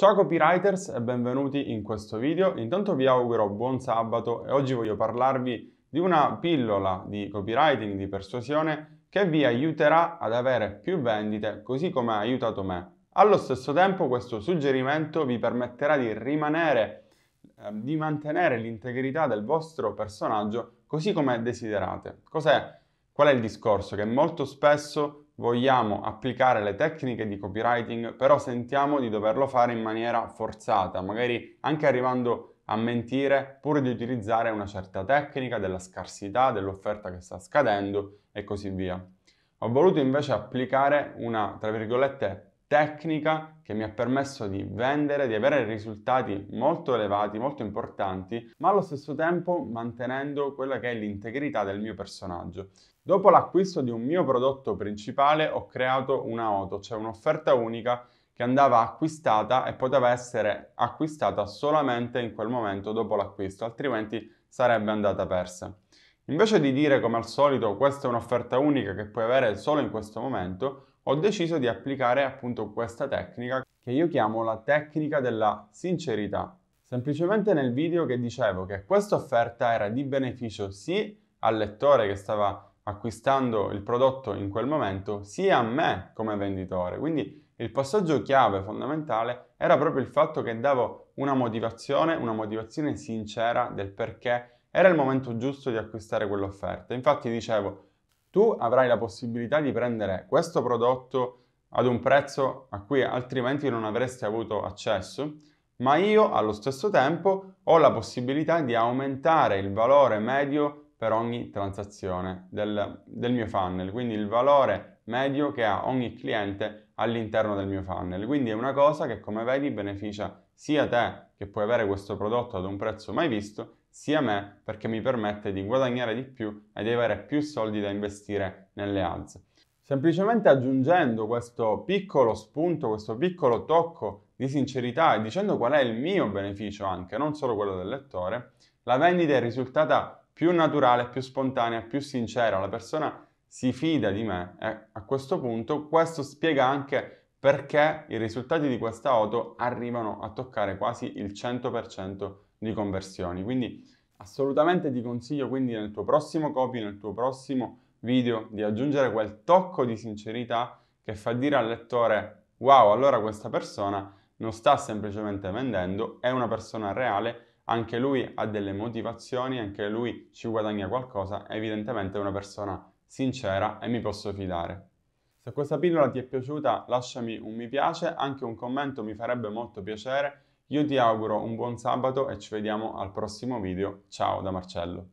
Ciao copywriters e benvenuti in questo video. Intanto vi auguro buon sabato e oggi voglio parlarvi di una pillola di copywriting, di persuasione, che vi aiuterà ad avere più vendite così come ha aiutato me. Allo stesso tempo questo suggerimento vi permetterà di rimanere, eh, di mantenere l'integrità del vostro personaggio così come desiderate. Cos'è Qual è il discorso? Che molto spesso vogliamo applicare le tecniche di copywriting, però sentiamo di doverlo fare in maniera forzata, magari anche arrivando a mentire pur di utilizzare una certa tecnica della scarsità, dell'offerta che sta scadendo e così via. Ho voluto invece applicare una, tra virgolette, tecnica che mi ha permesso di vendere, di avere risultati molto elevati, molto importanti, ma allo stesso tempo mantenendo quella che è l'integrità del mio personaggio. Dopo l'acquisto di un mio prodotto principale ho creato una auto, cioè un'offerta unica che andava acquistata e poteva essere acquistata solamente in quel momento dopo l'acquisto, altrimenti sarebbe andata persa. Invece di dire come al solito questa è un'offerta unica che puoi avere solo in questo momento, ho deciso di applicare appunto questa tecnica che io chiamo la tecnica della sincerità. Semplicemente nel video che dicevo che questa offerta era di beneficio sì al lettore che stava acquistando il prodotto in quel momento, sia a me come venditore. Quindi il passaggio chiave fondamentale era proprio il fatto che davo una motivazione, una motivazione sincera del perché era il momento giusto di acquistare quell'offerta. Infatti dicevo, tu avrai la possibilità di prendere questo prodotto ad un prezzo a cui altrimenti non avresti avuto accesso, ma io allo stesso tempo ho la possibilità di aumentare il valore medio per ogni transazione del, del mio funnel, quindi il valore medio che ha ogni cliente all'interno del mio funnel. Quindi è una cosa che come vedi beneficia sia te che puoi avere questo prodotto ad un prezzo mai visto sia me perché mi permette di guadagnare di più e di avere più soldi da investire nelle ads. Semplicemente aggiungendo questo piccolo spunto, questo piccolo tocco di sincerità e dicendo qual è il mio beneficio anche, non solo quello del lettore, la vendita è risultata più naturale, più spontanea, più sincera. La persona si fida di me e a questo punto questo spiega anche perché i risultati di questa auto arrivano a toccare quasi il 100% di conversioni. Quindi assolutamente ti consiglio quindi nel tuo prossimo copy, nel tuo prossimo video di aggiungere quel tocco di sincerità che fa dire al lettore wow, allora questa persona non sta semplicemente vendendo, è una persona reale, anche lui ha delle motivazioni, anche lui ci guadagna qualcosa, evidentemente è una persona sincera e mi posso fidare. Se questa pillola ti è piaciuta lasciami un mi piace, anche un commento mi farebbe molto piacere. Io ti auguro un buon sabato e ci vediamo al prossimo video. Ciao da Marcello.